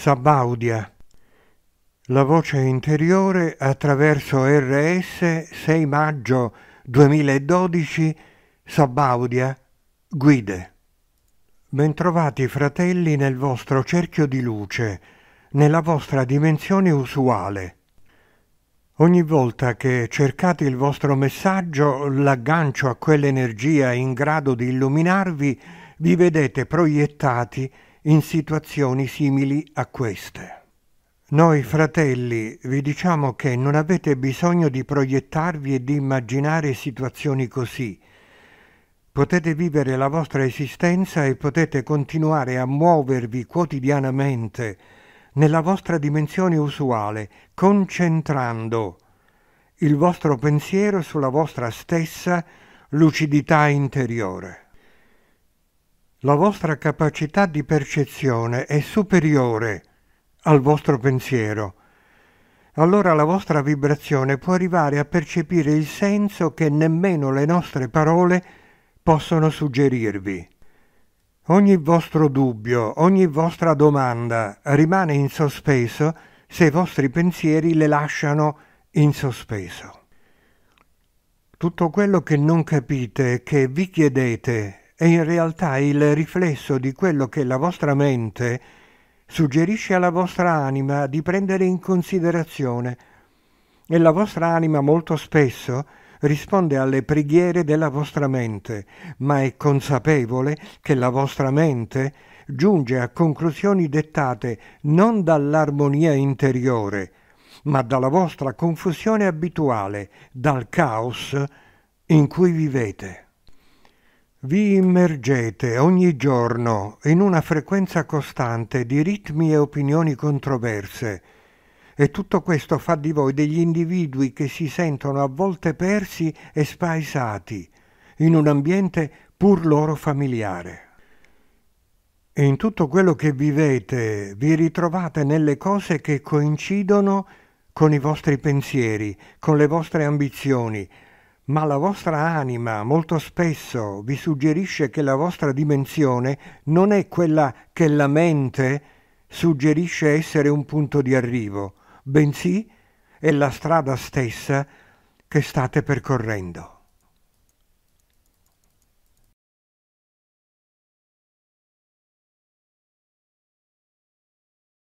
Sabaudia. La voce interiore attraverso RS 6 maggio 2012 Sabaudia Guide. Bentrovati fratelli nel vostro cerchio di luce, nella vostra dimensione usuale. Ogni volta che cercate il vostro messaggio, l'aggancio a quell'energia in grado di illuminarvi, vi vedete proiettati in situazioni simili a queste. Noi fratelli vi diciamo che non avete bisogno di proiettarvi e di immaginare situazioni così. Potete vivere la vostra esistenza e potete continuare a muovervi quotidianamente nella vostra dimensione usuale, concentrando il vostro pensiero sulla vostra stessa lucidità interiore. La vostra capacità di percezione è superiore al vostro pensiero. Allora la vostra vibrazione può arrivare a percepire il senso che nemmeno le nostre parole possono suggerirvi. Ogni vostro dubbio, ogni vostra domanda rimane in sospeso se i vostri pensieri le lasciano in sospeso. Tutto quello che non capite, che vi chiedete è in realtà il riflesso di quello che la vostra mente suggerisce alla vostra anima di prendere in considerazione e la vostra anima molto spesso risponde alle preghiere della vostra mente, ma è consapevole che la vostra mente giunge a conclusioni dettate non dall'armonia interiore, ma dalla vostra confusione abituale, dal caos in cui vivete. Vi immergete ogni giorno in una frequenza costante di ritmi e opinioni controverse e tutto questo fa di voi degli individui che si sentono a volte persi e spaesati in un ambiente pur loro familiare. In tutto quello che vivete vi ritrovate nelle cose che coincidono con i vostri pensieri, con le vostre ambizioni, ma la vostra anima molto spesso vi suggerisce che la vostra dimensione non è quella che la mente suggerisce essere un punto di arrivo, bensì è la strada stessa che state percorrendo.